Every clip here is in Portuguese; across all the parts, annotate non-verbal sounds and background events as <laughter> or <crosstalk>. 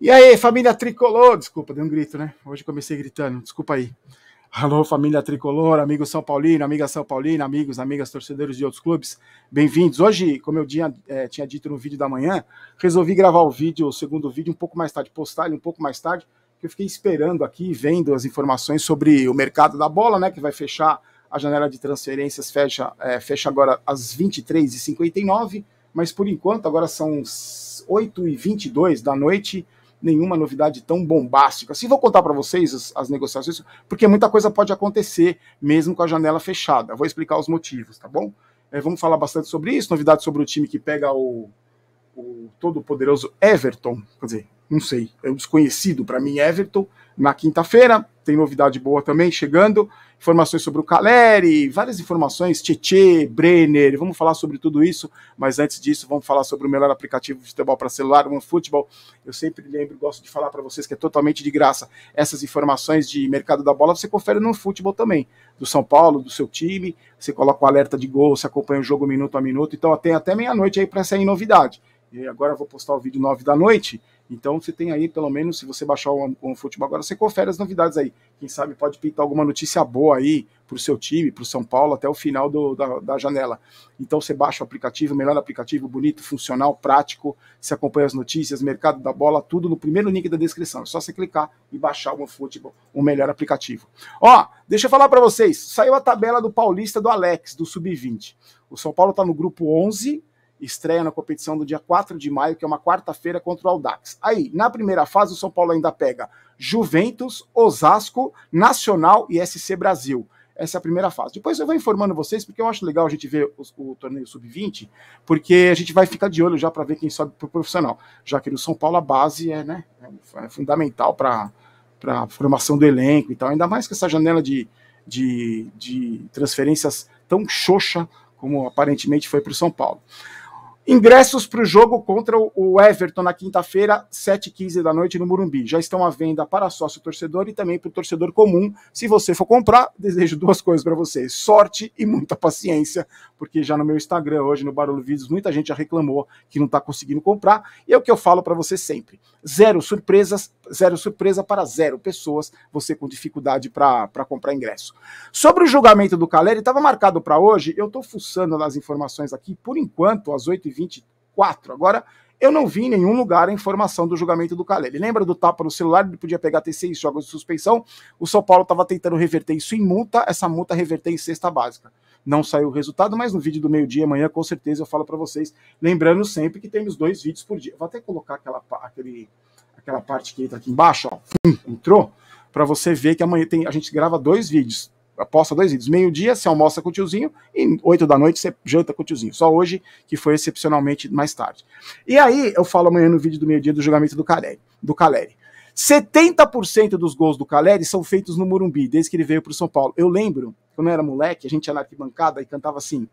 E aí, família tricolor? Desculpa, dei um grito, né? Hoje comecei gritando, desculpa aí. Alô, família tricolor, amigos São Paulino, amiga São Paulina, amigos, amigas, torcedores de outros clubes, bem-vindos. Hoje, como eu tinha, é, tinha dito no vídeo da manhã, resolvi gravar o vídeo, o segundo vídeo, um pouco mais tarde, postar ele um pouco mais tarde, porque eu fiquei esperando aqui, vendo as informações sobre o mercado da bola, né? Que vai fechar a janela de transferências, fecha, é, fecha agora às 23h59, mas por enquanto, agora são 8h22 da noite nenhuma novidade tão bombástica. Assim, vou contar para vocês as, as, negociações, porque muita coisa pode acontecer mesmo com a janela fechada. Vou explicar os motivos, tá bom? É, vamos falar bastante sobre isso, novidades sobre o time que pega o, o todo-poderoso Everton, quer dizer, não sei, é um desconhecido para mim, Everton. Na quinta-feira, tem novidade boa também chegando, informações sobre o Caleri, várias informações, Tietê, Brenner, vamos falar sobre tudo isso, mas antes disso, vamos falar sobre o melhor aplicativo de futebol para celular, o Futebol. Eu sempre lembro, gosto de falar para vocês que é totalmente de graça. Essas informações de mercado da bola você confere no Futebol também, do São Paulo, do seu time, você coloca o alerta de gol, você acompanha o jogo minuto a minuto, então tem até meia-noite aí para sair novidade. E agora eu vou postar o vídeo 9 da noite. Então você tem aí, pelo menos, se você baixar o, o futebol agora, você confere as novidades aí. Quem sabe pode pintar alguma notícia boa aí para o seu time, para o São Paulo, até o final do, da, da, janela. Então você baixa o aplicativo, melhor aplicativo, bonito, funcional, prático. Você acompanha as notícias, mercado da bola, tudo no primeiro link da descrição. É só você clicar e baixar o OneFootball, o melhor aplicativo. Ó, deixa eu falar para vocês. Saiu a tabela do Paulista do Alex, do Sub-20. O São Paulo está no grupo 11 estreia na competição do dia 4 de maio, que é uma quarta-feira contra o Aldax. Aí, na primeira fase, o São Paulo ainda pega Juventus, Osasco, Nacional e SC Brasil. Essa é a primeira fase. Depois eu vou informando vocês, porque eu acho legal a gente ver o, torneio sub-20, porque a gente vai ficar de olho já para ver quem sobe para o profissional, já que no São Paulo a base é, né, é fundamental para a formação do elenco e tal, ainda mais que essa janela de, de, de transferências tão xoxa como aparentemente foi para o São Paulo. Ingressos para o jogo contra o Everton na quinta-feira, 7h15 da noite, no Murumbi. Já estão à venda para sócio torcedor e também para o torcedor comum. Se você for comprar, desejo duas coisas para vocês: sorte e muita paciência, porque já no meu Instagram, hoje no Barulho Vídeos, muita gente já reclamou que não está conseguindo comprar. E é o que eu falo para você sempre: zero surpresas, zero surpresa para zero pessoas, você com dificuldade para comprar ingresso. Sobre o julgamento do Caleri, estava marcado para hoje, eu estou fuçando nas informações aqui, por enquanto, às 8h20. 2024. Agora, eu não vi em nenhum lugar a informação do julgamento do Caleri. Lembra do tapa no celular? Ele podia pegar até seis jogos de suspeição. O São Paulo estava tentando reverter isso em multa. Essa multa reverter em cesta básica. Não saiu o resultado, mas no vídeo do meio-dia amanhã, com certeza, eu falo para vocês. Lembrando sempre que temos dois vídeos por dia. Vou até colocar aquela, aquele, aquela parte que está aqui embaixo, ó. Entrou, para você ver que amanhã tem, a gente grava dois vídeos aposta dois vídeos. Meio-dia você almoça com o tiozinho e oito da noite você janta com o tiozinho. Só hoje, que foi excepcionalmente mais tarde. E aí eu falo amanhã no vídeo do meio-dia do julgamento do Caleri. Do Caleri. 70% dos gols do Caleri são feitos no Morumbi, desde que ele veio para o São Paulo. Eu lembro, quando eu era moleque, a gente ia na arquibancada e cantava assim: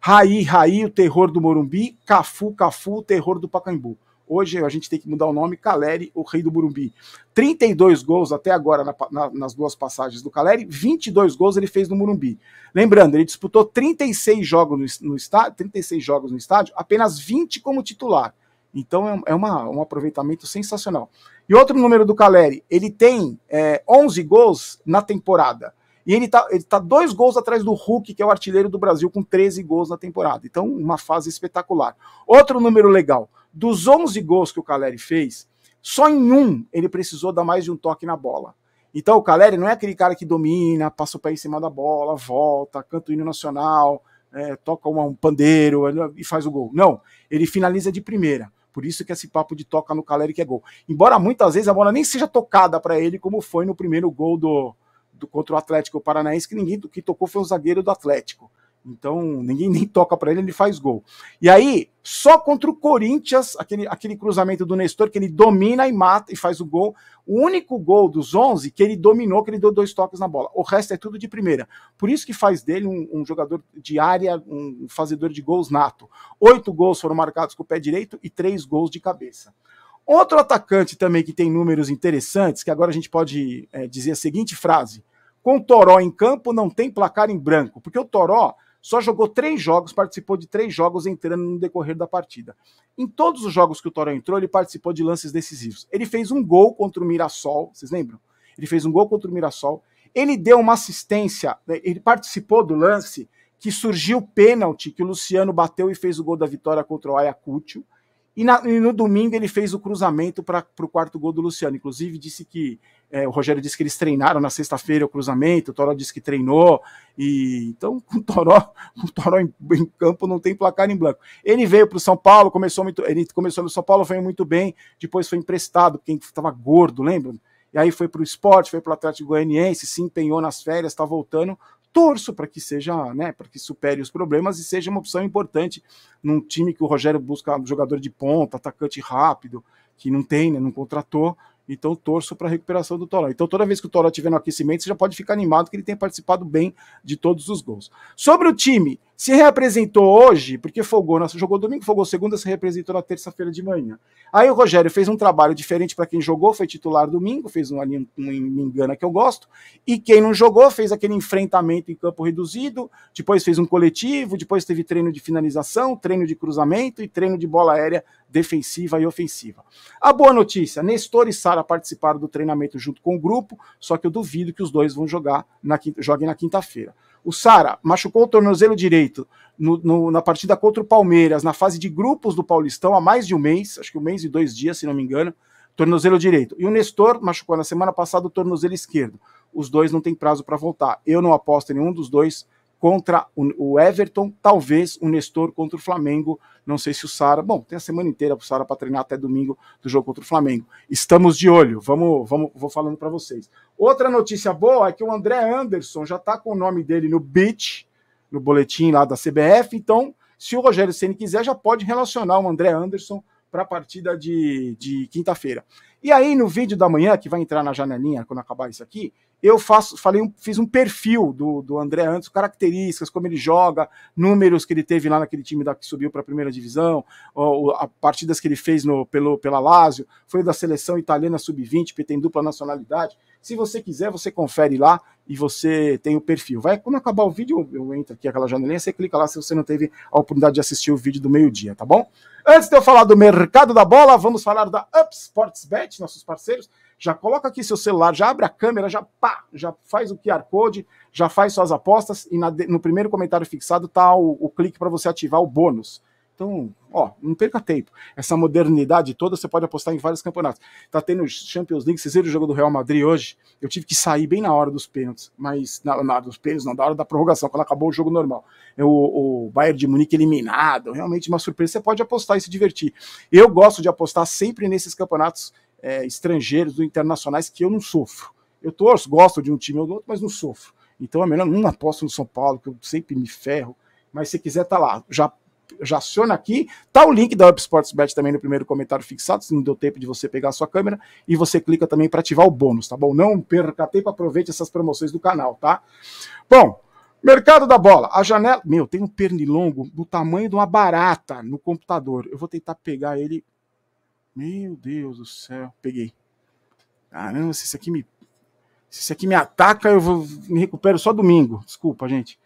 Raí, Raí, o terror do Morumbi, Cafu, Cafu, o terror do Pacaembu. Hoje a gente tem que mudar o nome, Caleri, o rei do Burumbi. 32 gols até agora na, na, nas duas passagens do Caleri, 22 gols ele fez no Burumbi. Lembrando, ele disputou 36 jogos no, no estádio, 36 jogos no estádio, apenas 20 como titular. Então é, é uma, um aproveitamento sensacional. E outro número do Caleri, ele tem é, 11 gols na temporada. E ele está ele tá dois gols atrás do Hulk, que é o artilheiro do Brasil, com 13 gols na temporada. Então, uma fase espetacular. Outro número legal: dos 11 gols que o Caleri fez, só em um ele precisou dar mais de um toque na bola. Então, o Caleri não é aquele cara que domina, passa o pé em cima da bola, volta, canta o hino nacional, é, toca um pandeiro e faz o gol. Não, ele finaliza de primeira. Por isso que esse papo de toca no Caleri que é gol. Embora muitas vezes a bola nem seja tocada para ele, como foi no primeiro gol do, do, contra o Atlético Paranaense, que ninguém que tocou foi um zagueiro do Atlético. Então, ninguém nem toca para ele, ele faz gol. E aí, só contra o Corinthians, aquele, aquele cruzamento do Nestor, que ele domina e mata e faz o gol. O único gol dos 11 que ele dominou, que ele deu dois toques na bola. O resto é tudo de primeira. Por isso que faz dele um, um jogador de área, um fazedor de gols nato. Oito gols foram marcados com o pé direito e três gols de cabeça. Outro atacante também que tem números interessantes, que agora a gente pode é, dizer a seguinte frase: com o Toró em campo, não tem placar em branco, porque o Toró só jogou três jogos, participou de três jogos entrando no decorrer da partida. Em todos os jogos que o Toró entrou, ele participou de lances decisivos. Ele fez um gol contra o Mirassol, vocês lembram? Ele fez um gol contra o Mirassol. Ele deu uma assistência, né, ele participou do lance que surgiu o pênalti que o Luciano bateu e fez o gol da vitória contra o Ayacucho. E, na, e no domingo ele fez o cruzamento para o quarto gol do Luciano. Inclusive disse que é, o Rogério disse que eles treinaram na sexta-feira o cruzamento, o Toró disse que treinou, e então com <laughs> o Toró, com o Toró em, em, campo não tem placar em branco. Ele veio para o São Paulo, começou muito, ele começou no São Paulo, foi muito bem, depois foi emprestado, quem estava gordo, lembra? E aí foi para o esporte, foi para o Atlético Goianiense, se empenhou nas férias, está voltando. Torço para que seja, né, para que supere os problemas e seja uma opção importante num time que o Rogério busca um jogador de ponta, atacante rápido, que não tem, né, não contratou, então torço para a recuperação do Toró. Então toda vez que o Toró estiver no aquecimento, você já pode ficar animado que ele tem participado bem de todos os gols. Sobre o time, se reapresentou hoje, porque fogou, na, jogou domingo, fogou, segunda, se representou na terça-feira de manhã. Aí o Rogério fez um trabalho diferente para quem jogou, foi titular domingo, fez um ali um, me engana que eu gosto, e quem não jogou fez aquele enfrentamento em campo reduzido, depois fez um coletivo, depois teve treino de finalização, treino de cruzamento e treino de bola aérea defensiva e ofensiva. A boa notícia, Nestor e Sara participaram do treinamento junto com o grupo, só que eu duvido que os dois vão jogar na, joguem na quinta-feira. O Sara machucou o tornozelo direito no, no, na partida contra o Palmeiras, na fase de grupos do Paulistão, há mais de um mês, acho que um mês e dois dias, se não me engano, tornozelo direito. E o Nestor machucou na semana passada o tornozelo esquerdo. Os dois não têm prazo para voltar. Eu não aposto em nenhum dos dois contra o Everton, talvez o Nestor contra o Flamengo. Não sei se o Sara. Bom, tem a semana inteira para o Sara para treinar até domingo do jogo contra o Flamengo. Estamos de olho. Vamos, vamos, vou falando para vocês. Outra notícia boa é que o André Anderson já está com o nome dele no beat, no boletim lá da CBF. Então, se o Rogério Ceni quiser, já pode relacionar o André Anderson para a partida de, de quinta-feira. E aí, no vídeo da manhã, que vai entrar na janelinha quando acabar isso aqui, eu faço, falei, fiz um perfil do, do André antes, características, como ele joga, números que ele teve lá naquele time da, que subiu para a primeira divisão, ou, a partidas que ele fez no, pelo, pela Lazio, foi da seleção italiana sub-20, porque tem dupla nacionalidade. Se você quiser, você confere lá e você tem o perfil. Vai, quando acabar o vídeo, eu entro aqui aquela janelinha, você clica lá se você não teve a oportunidade de assistir o vídeo do meio-dia, tá bom? Antes de eu falar do mercado da bola, vamos falar da Up Sports Bet, nossos parceiros já coloca aqui seu celular, já abre a câmera, já pá, já faz o QR Code, já faz suas apostas e na, no primeiro comentário fixado tá o, o clique para você ativar o bônus. Então, ó, não perca tempo. Essa modernidade toda você pode apostar em vários campeonatos. Tá tendo Champions League, vocês viram o jogo do Real Madrid hoje? Eu tive que sair bem na hora dos pênaltis, mas na, hora dos pênaltis, não, da hora da prorrogação, quando acabou o jogo normal. Eu, o, Bayern de Munique eliminado, realmente uma surpresa. Você pode apostar e se divertir. Eu gosto de apostar sempre nesses campeonatos é, estrangeiros, do internacionais, que eu não sofro. Eu torço, gosto de um time ou do outro, mas não sofro. Então é melhor não aposto no São Paulo, que eu sempre me ferro. Mas se quiser, tá lá. Já, já aciona aqui. Tá o link da Web Sports Bet também no primeiro comentário fixado, se não deu tempo de você pegar a sua câmera. E você clica também para ativar o bônus, tá bom? Não perca tempo, aproveite essas promoções do canal, tá? Bom, Mercado da bola, a janela. Meu, tem um pernilongo do tamanho de uma barata no computador. Eu vou tentar pegar ele meu Deus do céu. Peguei. Caramba, se isso aqui me. Se isso aqui me ataca, eu vou, me recupero só domingo. Desculpa, gente.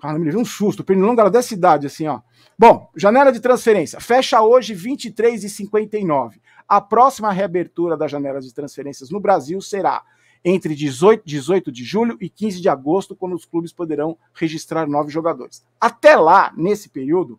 Cara, me deu um susto. Pernilongo era dessa idade, assim, ó. Bom, janela de transferência. Fecha hoje, 23h59. A próxima reabertura das janelas de transferências no Brasil será entre 18, 18 de julho e 15 de agosto, quando os clubes poderão registrar novos jogadores. Até lá, nesse período,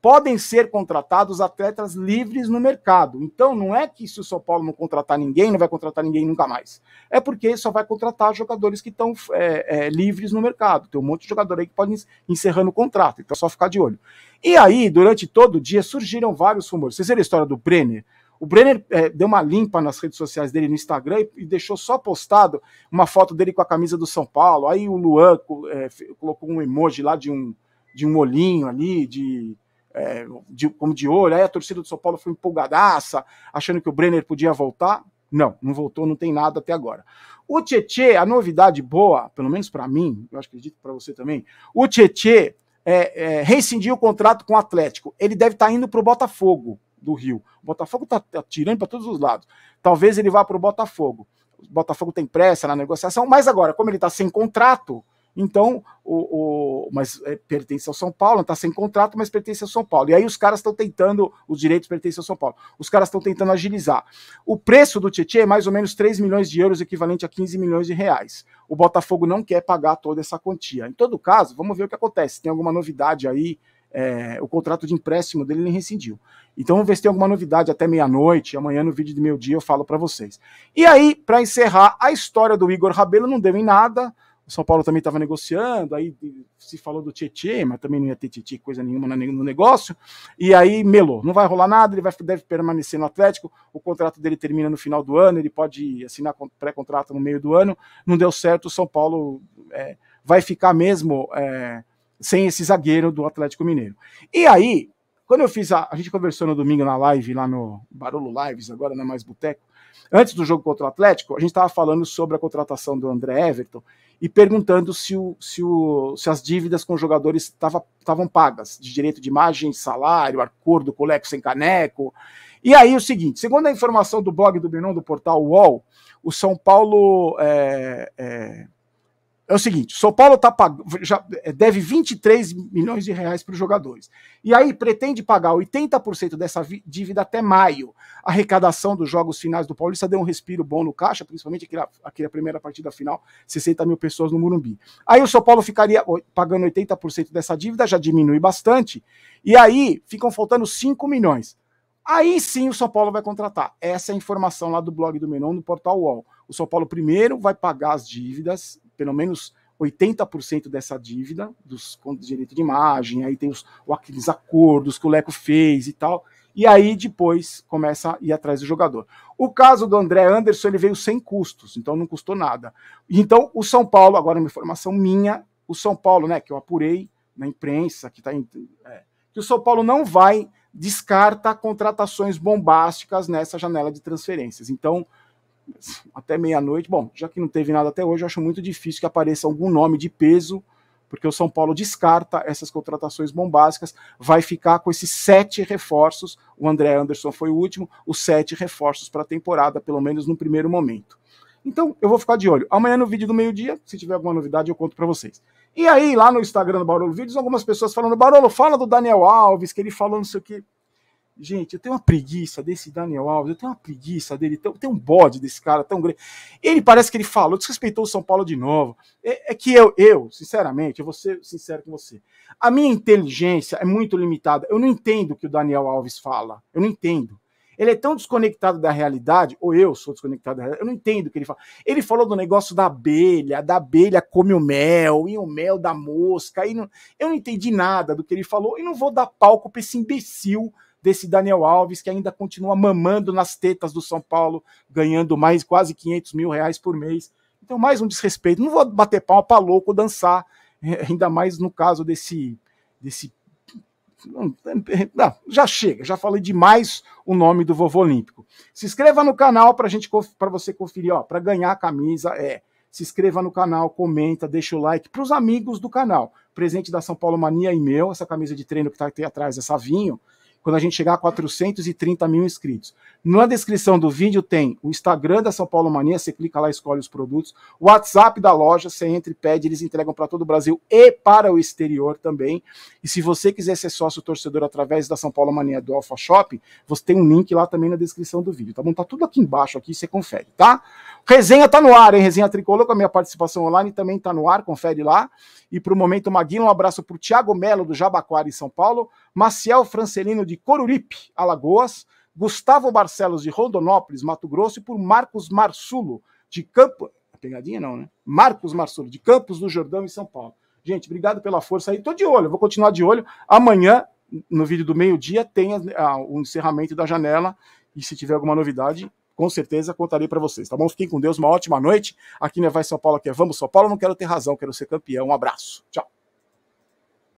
podem ser contratados atletas livres no mercado. Então, não é que se o São Paulo não contratar ninguém, não vai contratar ninguém nunca mais. É porque só vai contratar jogadores que estão é, é, livres no mercado. Tem um monte de jogador aí que pode encerrando o contrato, então é só ficar de olho. E aí, durante todo o dia, surgiram vários rumores. Vocês viram a história do Brenner? O Brenner é, deu uma limpa nas redes sociais dele no Instagram e, e, deixou só postado uma foto dele com a camisa do São Paulo. Aí o Luan é, colocou um emoji lá de um, de um olhinho ali, de é, de, como de olho, aí a torcida do São Paulo foi empolgadaça, achando que o Brenner podia voltar. Não, não voltou, não tem nada até agora. O Tietê, a novidade boa, pelo menos para mim, eu acredito para você também, o Tietê é, é, rescindiu o contrato com o Atlético. Ele deve estar tá indo para o Botafogo do Rio. O Botafogo está atirando tá tirando para todos os lados. Talvez ele vá para o Botafogo. O Botafogo tem pressa na negociação, mas agora, como ele está sem contrato, então, o, o mas é, pertence ao São Paulo, está sem contrato, mas pertence ao São Paulo. E aí os caras estão tentando, os direitos pertencem ao São Paulo. Os caras estão tentando agilizar. O preço do Tietchan é mais ou menos 3 milhões de euros, equivalente a 15 milhões de reais. O Botafogo não quer pagar toda essa quantia. Em todo caso, vamos ver o que acontece. Tem alguma novidade aí? É, o contrato de empréstimo dele nem rescindiu. Então vamos ver se tem alguma novidade até meia-noite. Amanhã, no vídeo de meio-dia, eu falo para vocês. E aí, para encerrar, a história do Igor Rabelo não deu em nada. São Paulo também estava negociando, aí se falou do Tietê, mas também não ia ter Tietê coisa nenhuma no negócio. E aí melou, não vai rolar nada, ele vai, deve permanecer no Atlético, o contrato dele termina no final do ano, ele pode assinar pré-contrato no meio do ano. Não deu certo, o São Paulo é, vai ficar mesmo é, sem esse zagueiro do Atlético Mineiro. E aí, quando eu fiz a. A gente conversou no domingo na live, lá no Barulho Lives, agora não é mais Boteco. Antes do jogo contra o Atlético, a gente estava falando sobre a contratação do André Everton e perguntando se, o, se, o, se as dívidas com os jogadores estavam pagas, de direito de imagem, salário, acordo, coleco sem caneco. E aí o seguinte, segundo a informação do blog do Binon do portal UOL, o São Paulo é, é, é o seguinte: São Paulo tá pag... já é, deve 23 milhões de reais para os jogadores. E aí pretende pagar 80% dessa dívida até maio. A arrecadação dos jogos finais do Paulista deu um respiro bom no caixa, principalmente aquela, aquela primeira partida final, 60 mil pessoas no Murumbi. Aí o São Paulo ficaria pagando 80% dessa dívida, já diminui bastante. E aí ficam faltando 5 milhões. Aí sim o São Paulo vai contratar. Essa é a informação lá do blog do Menon, no portal UOL. O São Paulo primeiro vai pagar as dívidas pelo menos 80% dessa dívida, dos contos de direito de imagem, aí tem os, aqueles acordos que o Leco fez e tal. E aí depois começa a ir atrás do jogador. O caso do André Anderson, ele veio sem custos, então não custou nada. Então o São Paulo, agora é uma informação minha, o São Paulo, né, que eu apurei na imprensa, que tá em, é, que o São Paulo não vai descarta contratações bombásticas nessa janela de transferências. Então, até meia-noite. Bom, já que não teve nada até hoje, eu acho muito difícil que apareça algum nome de peso, porque o São Paulo descarta essas contratações bombásticas, vai ficar com esses sete reforços. O André Anderson foi o último, os sete reforços para a temporada, pelo menos no primeiro momento. Então, eu vou ficar de olho. Amanhã no vídeo do meio-dia, se tiver alguma novidade, eu conto para vocês. E aí, lá no Instagram do Barolo Vídeos, algumas pessoas falando: Barolo, fala do Daniel Alves, que ele falou não sei o quê. Gente, eu tenho uma preguiça desse Daniel Alves, eu tenho uma preguiça dele, tem um bode desse cara tão grande. Ele parece que ele falou, desrespeitou o São Paulo de novo. É, é, que eu, eu, sinceramente, eu vou ser sincero com você. A minha inteligência é muito limitada. Eu não entendo o que o Daniel Alves fala. Eu não entendo. Ele é tão desconectado da realidade, ou eu sou desconectado da realidade, eu não entendo o que ele fala. Ele falou do negócio da abelha, da abelha come o mel, e o mel da mosca. E não, eu não entendi nada do que ele falou e não vou dar palco para esse imbecil desse Daniel Alves, que ainda continua mamando nas tetas do São Paulo, ganhando mais quase 500 mil reais por mês. Então, mais um desrespeito. Não vou bater palma para louco dançar, eh, ainda mais no caso desse. desse não, já chega, já falei demais o nome do vovô Olímpico. Se inscreva no canal para gente para você conferir, ó, para ganhar a camisa é. Se inscreva no canal, comenta, deixa o like para os amigos do canal. Presente da São Paulo Mania e meu, essa camisa de treino que está aqui atrás, essa vinho, quando a gente chegar a 430 mil inscritos. Na descrição do vídeo tem o Instagram da São Paulo Mania, você clica lá, escolhe os produtos, o WhatsApp da loja, você entra e pede, eles entregam para todo o Brasil e para o exterior também. E se você quiser ser sócio torcedor através da São Paulo Mania do Alpha Shop, você tem um link lá também na descrição do vídeo, tá bom? Tá tudo aqui embaixo aqui, você confere, tá? Resenha tá no ar, hein? Resenha Tricolor com a minha participação online também tá no ar, confere lá. E para o momento Maguila, um abraço para o Thiago Melo do Jabaquara em São Paulo, Maciel Francelino de Coruripe, Alagoas, Gustavo Barcelos de Rondonópolis, Mato Grosso, e por Marcos Marsulo, de Campo. Pegadinha não, né? Marcos Marsulo, de Campos do Jordão, em São Paulo. Gente, obrigado pela força aí. Estou de olho, vou continuar de olho. Amanhã, no vídeo do meio-dia, tem o encerramento da janela. E se tiver alguma novidade, com certeza contarei para vocês, tá bom? Fiquem com Deus, uma ótima noite. Aqui na é Vai São Paulo, Aqui é Vamos São Paulo. Não quero ter razão, quero ser campeão. Um abraço. Tchau.